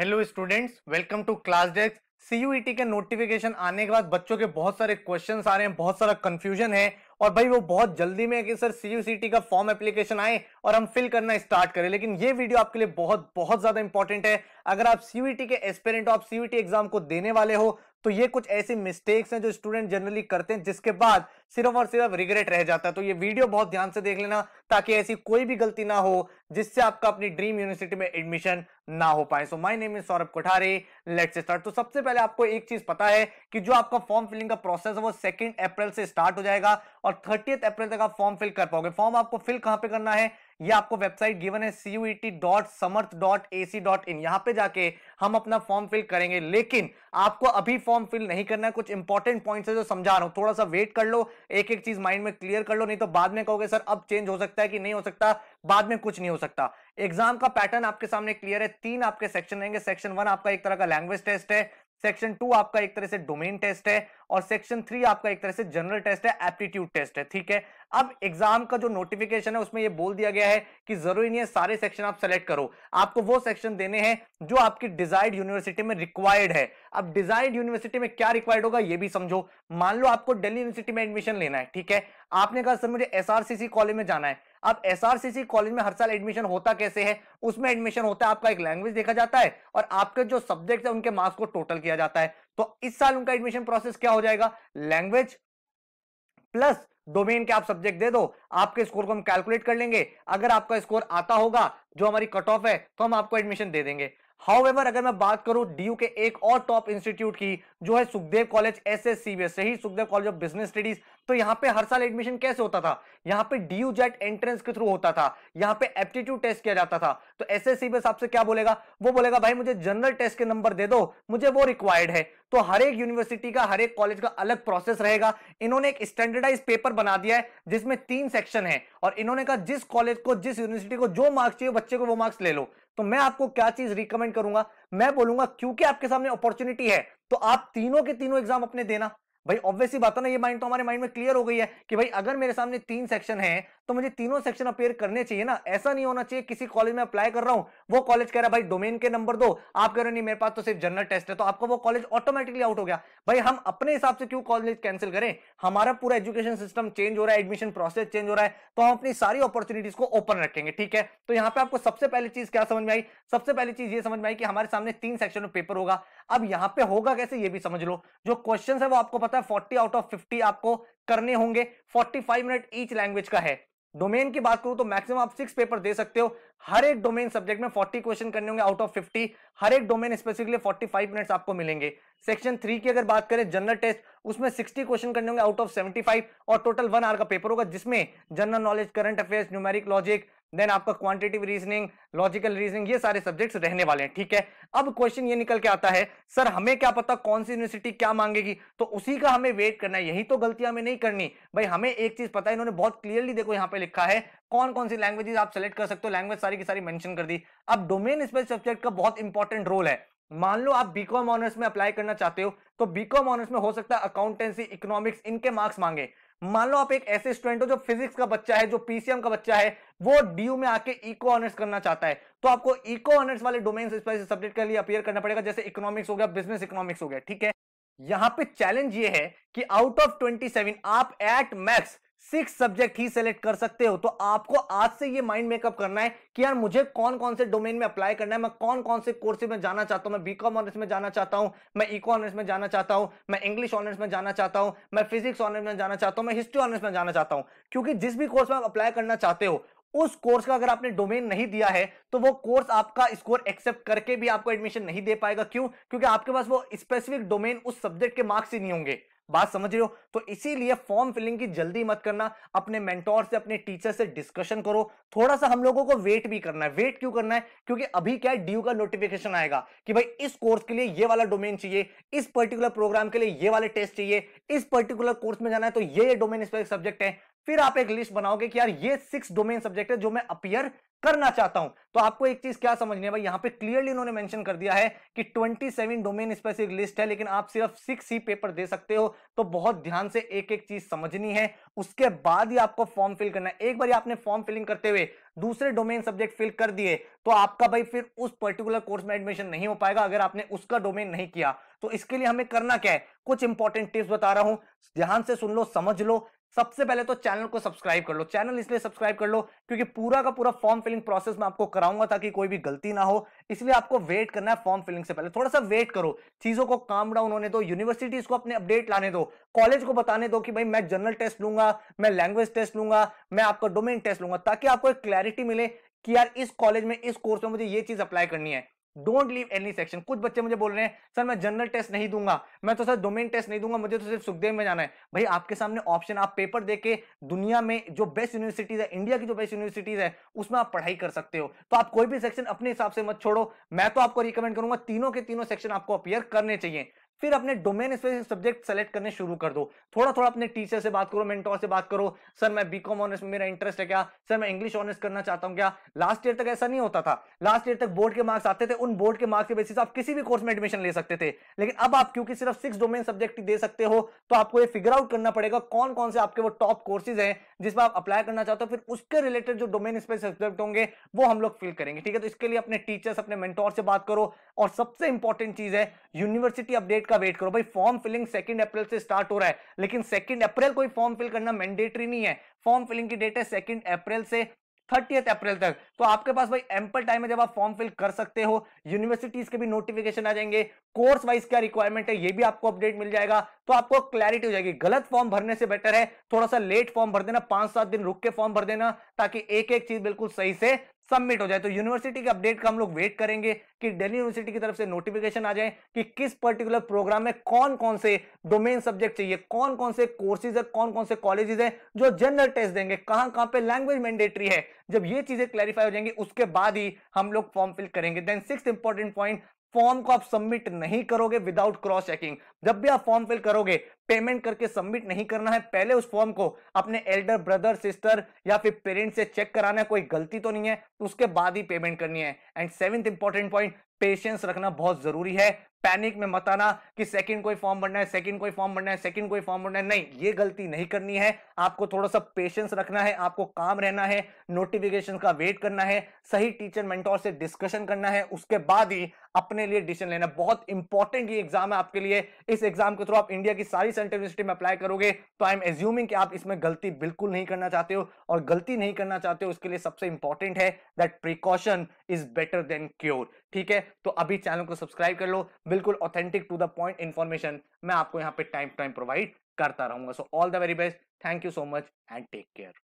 hello students welcome to class desk CUET के notification आने के बाद बच्चों के बहुत सारे क्वेश्चन आ रहे हैं बहुत सारा कंफ्यूजन है और भाई वो बहुत जल्दी में कि सर सीयूसीटी e का फॉर्म एप्लीकेशन आए और हम फिल करना स्टार्ट करें लेकिन ये वीडियो आपके लिए बहुत बहुत ज्यादा इंपॉर्टेंट है अगर आप सीयूईटी e के एस्पेरेंट आप सीयूईटी एग्जाम e को देने वाले हो तो ये कुछ ऐसी मिस्टेक्स हैं जो स्टूडेंट जनरली करते हैं जिसके बाद सिर्फ और सिर्फ रिग्रेट रह जाता है तो ये वीडियो बहुत ध्यान से देख लेना ताकि ऐसी कोई भी गलती ना हो जिससे आपका अपनी ड्रीम यूनिवर्सिटी में एडमिशन ना हो पाए so my name is Saurabh Kothare let's start तो सबसे पहले आपको एक चीज पता है कि जो आपका फॉर्म फिलिंग का प्रोसेस है वो सेकंड अप्रैल से स्टार्ट हो जाएगा और थर्टी अप्रैल तक आप फॉर्म फिल कर पाओगे फॉर्म आपको फिल कहां पर करना है ये आपको वेबसाइट गिवन है C U T dot Samarth dot A C dot in यहां पर जाके हम अपना फॉर्म फिल करेंगे लेकिन आपको अभी फॉर्म फिल नहीं करना है कुछ इंपॉर्टेंट पॉइंट्स है जो समझा रहा हूं थोड़ा सा वेट कर लो एक एक चीज माइंड में क्लियर कर लो नहीं तो बाद में कहोगे सर अब चेंज हो सकता है कि नहीं हो सकता बाद में कुछ नहीं हो सकता एग्जाम का पैटर्न आपके सामने क्लियर है तीन आपके सेक्शन रहेंगे सेक्शन वन आपका एक तरह का लैंग्वेज टेस्ट है सेक्शन टू आपका एक तरह से डोमेन टेस्ट है और सेक्शन थ्री आपका एक तरह से जनरल टेस्ट है एप्टीट्यूड टेस्ट है ठीक है अब एग्जाम का जो नोटिफिकेशन है उसमें ये बोल दिया गया है कि जरूरी नहीं है सारे सेक्शन आप सेलेक्ट करो आपको वो सेक्शन देने हैं जो आपकी डिजायर्ड यूनिवर्सिटी में रिक्वायर्ड है अब डिजायर्ड यूनिवर्सिटी में क्या रिक्वायर्ड होगा ये भी समझो मान लो आपको डेली यूनिवर्सिटी में एडमिशन लेना है ठीक है आपने कहा सर मुझे एस कॉलेज में जाना है अब एसआरसीसी कॉलेज में हर साल एडमिशन होता कैसे है उसमें एडमिशन होता है आपका एक लैंग्वेज देखा जाता है और आपके जो सब्जेक्ट है उनके मार्क्स को टोटल किया जाता है तो इस साल उनका एडमिशन प्रोसेस क्या हो जाएगा लैंग्वेज प्लस डोमेन के आप सब्जेक्ट दे दो आपके स्कोर को हम कैलकुलेट कर लेंगे अगर आपका स्कोर आता होगा जो हमारी कट ऑफ है तो हम आपको एडमिशन दे देंगे हाउएवर अगर मैं बात करूं डीयू के एक और टॉप इंस्टीट्यूट की जो है Sukhdev college S S C सही Sukhdev college of business studies तो यहां पे हर साल एडमिशन कैसे होता था यहाँ पे डीयू जेट एंट्रेंस के थ्रू होता था यहाँ पे एप्टीट्यूड टेस्ट किया जाता था तो एस एस सी आपसे क्या बोलेगा वो बोलेगा भाई मुझे जनरल टेस्ट के नंबर दे दो मुझे वो रिक्वायर्ड है तो हर एक यूनिवर्सिटी का हर एक कॉलेज का अलग प्रोसेस रहेगा इन्होंने एक स्टैंडर्डाइज पेपर बना दिया है जिसमें तीन सेक्शन है और इन्होंने कहा जिस कॉलेज को जिस यूनिवर्सिटी को जो मार्क्स चाहिए बच्चे को वो मार्क्स ले लो तो मैं आपको क्या चीज रिकमेंड करूंगा मैं बोलूंगा क्योंकि आपके सामने अपॉर्चुनिटी है तो आप तीनों के तीनों एग्जाम अपने देना भाई ऑब्वियसली बात है ना ये माइंड तो हमारे माइंड में क्लियर हो गई है कि भाई अगर मेरे सामने तीन सेक्शन है तो मुझे तीनों सेक्शन अपेयर करने चाहिए ना ऐसा नहीं होना चाहिए किसी कॉलेज में अप्लाई कर रहा हूं वो कॉलेज कह रहा भाई डोमेन के नंबर दो आप कह रहे हो नहीं मेरे पास तो सिर्फ जनरल टेस्ट है तो आपका वो कॉलेज ऑटोमेटिकली आउट हो गया भाई हम अपने हिसाब से क्यों कॉलेज कैंसिल करें हमारा पूरा एजुकेशन सिस्टम चेंज हो रहा है एडमिशन प्रोसेस चेंज हो रहा है तो हम अपनी सारी अपॉर्चुनिटीज को ओपन रखेंगे ठीक है तो यहाँ पे आपको सबसे पहली चीज क्या समझ में आई सबसे पहली चीज ये समझ में आई कि हमारे सामने तीन सेक्शन में पेपर होगा अब यहाँ पे होगा कैसे ये भी समझ लो जो क्वेश्चन है वो आपको पता है फोर्टी आउट ऑफ फिफ्टी आपको करने होंगे फोर्टी मिनट ईच लैंग्वेज का है डोमेन की बात करूं तो मैक्सिमम आप सिक्स पेपर दे सकते हो हर एक डोमेन सब्जेक्ट में 40 क्वेश्चन करने होंगे आउट ऑफ 50 हर एक डोमेन स्पेसिफिकली 45 मिनट्स आपको मिलेंगे सेक्शन थ्री की अगर बात करें जनरल टेस्ट उसमें 60 क्वेश्चन करने होंगे आउट ऑफ 75 और टोटल वन आवर का पेपर होगा जिसमें general knowledge current affairs numeric logic then आपका क्वांटिटिव रीजनिंग लॉजिकल रीजनिंग ये सारे सब्जेक्ट्स रहने वाले हैं ठीक है अब क्वेश्चन ये निकल के आता है सर हमें क्या पता कौन सी यूनिवर्सिटी क्या मांगेगी तो उसी का हमें वेट करना है यही तो गलतियां हमें नहीं करनी भाई हमें एक चीज पता है इन्होंने बहुत क्लियरली देखो यहाँ पे लिखा है कौन कौन सी लैंग्वेजेस आप सेलेक्ट कर सकते हो लैंग्वेज सारी की सारी मेंशन कर दी अब डोमेन स्पेस सब्जेक्ट का बहुत इंपॉर्टेंट रोल है मान लो आप बीकॉम ऑनर्स में अप्लाई करना चाहते हो तो बीकॉम ऑनर्स में हो सकता है अकाउंटेंसी इकोनॉमिक्स इनके मार्क्स मांगे मान लो आप एक ऐसे स्टूडेंट हो जो फिजिक्स का बच्चा है जो पीसीएम का बच्चा है वो डीयू में आके इको ऑनर्स करना चाहता है तो आपको इको ऑनर्स वाले डोमेन सब्जेक्ट के लिए अपियर करना पड़ेगा जैसे इकोनॉमिक्स हो गया बिजनेस इकोनॉमिक्स हो गया ठीक है यहां पे चैलेंज ये है कि आउट ऑफ 27 आप एट मैक्स सिक्स सब्जेक्ट ही सेलेक्ट कर सकते हो तो आपको आज से ये माइंड मेकअप करना है कि यार मुझे कौन कौन से डोमेन में अप्लाई करना है मैं कौन कौन से कोर्स में जाना चाहता हूं मैं बीकॉम ऑनर्स में जाना चाहता हूं मैं इको ऑनर्स में जाना चाहता हूं मैं इंग्लिश ऑनर्स में जाना चाहता हूं मैं फिजिक्स ऑनर्स में जाना चाहता हूं मैं हिस्ट्री ऑनर्स में जाना चाहता हूं क्योंकि जिस भी कोर्स में आप अप्लाई करना चाहते हो उस कोर्स का अगर आपने डोमेन नहीं दिया है तो वो कोर्स आपका स्कोर एक्सेप्ट करके भी आपको एडमिशन नहीं दे पाएगा क्यों क्योंकि आपके पास वो स्पेसिफिक डोमेन उस सब्जेक्ट के मार्क्स ही नहीं होंगे बात समझ रहे हो तो इसीलिए फॉर्म फिलिंग की जल्दी मत करना अपने मेंटोर से अपने टीचर से डिस्कशन करो थोड़ा सा हम लोगों को वेट भी करना है वेट क्यों करना है क्योंकि अभी क्या है ड्यू का नोटिफिकेशन आएगा कि भाई इस कोर्स के लिए ये वाला डोमेन चाहिए इस पर्टिकुलर प्रोग्राम के लिए ये वाले टेस्ट चाहिए इस पर्टिकुलर कोर्स में जाना है तो ये डोमेन इस पर सब्जेक्ट है फिर आप एक लिस्ट बनाओगे कि यार ये सिक्स डोमेन सब्जेक्ट है जो मैं अपियर करना चाहता हूं तो आपको एक चीज क्या समझनी है भाई यहां पे क्लियरली इन्होंने मेंशन कर दिया है कि 27 डोमेन स्पेसिफिक लिस्ट है लेकिन आप सिर्फ सिक्स ही पेपर दे सकते हो तो बहुत ध्यान से एक एक चीज समझनी है उसके बाद ही आपको फॉर्म फिल करना है एक बार आपने फॉर्म फिलिंग करते हुए दूसरे डोमेन सब्जेक्ट फिल कर दिए तो आपका भाई फिर उस पर्टिकुलर कोर्स में एडमिशन नहीं हो पाएगा अगर आपने उसका डोमेन नहीं किया तो इसके लिए हमें करना क्या है कुछ इंपॉर्टेंट टिप्स बता रहा हूं ध्यान से सुन लो समझ लो सबसे पहले तो चैनल को सब्सक्राइब कर लो चैनल इसलिए सब्सक्राइब कर लो क्योंकि पूरा का पूरा फॉर्म फिलिंग प्रोसेस मैं आपको कराऊंगा ताकि कोई भी गलती ना हो इसलिए आपको वेट करना है फॉर्म फिलिंग से पहले थोड़ा सा वेट करो चीजों को काम डाउन होने दो यूनिवर्सिटीज को अपने अपडेट लाने दो कॉलेज को बताने दो कि भाई मैं जनरल टेस्ट लूंगा मैं लैंग्वेज टेस्ट लूंगा मैं आपका डोमेन टेस्ट लूंगा ताकि आपको एक क्लैरिटी मिले कि यार इस कॉलेज में इस कोर्स में मुझे ये चीज अप्लाई करनी है डोंट लीव एनी सेक्शन कुछ बच्चे मुझे बोल रहे हैं सर मैं जनरल टेस्ट नहीं दूंगा मैं तो सर डोमेन टेस्ट नहीं दूंगा मुझे तो सिर्फ सुखदेव में जाना है भाई आपके सामने ऑप्शन आप पेपर देके दुनिया में जो बेस्ट यूनिवर्सिटीज है इंडिया की जो बेस्ट यूनिवर्सिटीज है उसमें आप पढ़ाई कर सकते हो तो आप कोई भी सेक्शन अपने हिसाब से मत छोड़ो मैं तो आपको रिकमेंड करूंगा तीनों के तीनों सेक्शन आपको अपियर करने चाहिए फिर अपने डोमेन स्पेसिफिक सब्जेक्ट सेलेक्ट करने शुरू कर दो थोड़ा थोड़ा अपने टीचर से बात करो मेंटोर से बात करो सर मैं बीकॉम ऑनर्स में मेरा इंटरेस्ट है क्या सर मैं इंग्लिश ऑनर्स करना चाहता हूँ क्या लास्ट ईयर तक ऐसा नहीं होता था लास्ट ईयर तक बोर्ड के मार्क्स आते थे उन बोर्ड के मार्क्स के बेसिस आप किसी भी कोर्स में एडमिशन ले सकते थे लेकिन अब आप क्योंकि सिर्फ सिक्स डोमेन सब्जेक्ट दे सकते हो तो आपको ये फिगर आउट करना पड़ेगा कौन कौन से आपके वो टॉप कोर्सेज हैं जिसमें आप अप्लाई करना चाहते हो फिर उसके रिलेटेड जो डोमेन स्पेस सब्जेक्ट होंगे वो हम लोग फिल करेंगे ठीक है तो इसके लिए अपने टीचर्स अपने मेंटोर से बात करो और सबसे इंपॉर्टेंट चीज है यूनिवर्सिटी अपडेट का वेट करो भाई फॉर्म फिलिंग सेकंड अप्रैल से स्टार्ट हो रहा है लेकिन सेकंड अप्रैल कोई फॉर्म फिल करना मैंडेटरी नहीं है फॉर्म फिलिंग की डेट है सेकंड अप्रैल से थर्टीएथ अप्रैल तक तो आपके पास भाई एम्पल टाइम है जब आप फॉर्म फिल कर सकते हो यूनिवर्सिटीज के भी नोटिफिकेशन आ जाएंगे कोर्स वाइज क्या रिक्वायरमेंट है ये भी आपको अपडेट मिल जाएगा तो आपको क्लैरिटी हो जाएगी गलत फॉर्म भरने से बेटर है थोड़ा सा लेट फॉर्म भर देना पांच सात दिन रुक के फॉर्म भर देना ताकि एक एक चीज बिल्कुल सही से सबमिट हो जाए तो यूनिवर्सिटी के अपडेट का हम लोग वेट करेंगे कि दिल्ली यूनिवर्सिटी की तरफ से नोटिफिकेशन आ जाए कि किस पर्टिकुलर प्रोग्राम में कौन कौन से डोमेन सब्जेक्ट चाहिए कौन कौन से कोर्सेज है कौन कौन से कॉलेजेस है जो जनरल टेस्ट देंगे कहां कहां पे लैंग्वेज मैंडेटरी है जब ये चीजें क्लैरिफाई हो जाएंगी उसके बाद ही हम लोग फॉर्म फिल करेंगे then six important point form को आप सबमिट नहीं करोगे विदाउट क्रॉस चेकिंग जब भी आप फॉर्म फिल करोगे पेमेंट करके सबमिट नहीं करना है पहले उस फॉर्म को अपने एल्डर ब्रदर सिस्टर या फिर पेरेंट से चेक कराना है कोई गलती तो नहीं है तो उसके बाद ही पेमेंट करनी है and seventh important point patience रखना बहुत जरूरी है पैनिक में मत आना कि सेकंड कोई फॉर्म भरना है सेकंड कोई फॉर्म भरना है सेकंड कोई फॉर्म भरना है नहीं ये गलती नहीं करनी है आपको थोड़ा सा पेशेंस रखना है आपको काम रहना है नोटिफिकेशन का वेट करना है सही टीचर मेंटोर से डिस्कशन करना है उसके बाद ही अपने लिए डिसीजन लेना बहुत इंपॉर्टेंट ये एग्जाम है आपके लिए इस एग्जाम के थ्रू आप इंडिया की सारी सेंट्रल यूनिवर्सिटी में अप्लाई करोगे तो आई एम एज्यूमिंग कि आप इसमें गलती बिल्कुल नहीं करना चाहते हो और गलती नहीं करना चाहते हो उसके लिए सबसे इंपॉर्टेंट है that precaution is better than cure ठीक है तो अभी चैनल को सब्सक्राइब कर लो बिल्कुल authentic to the point information मैं आपको यहाँ पे टाइम टाइम प्रोवाइड करता रहूंगा so all the very best thank you so much and take care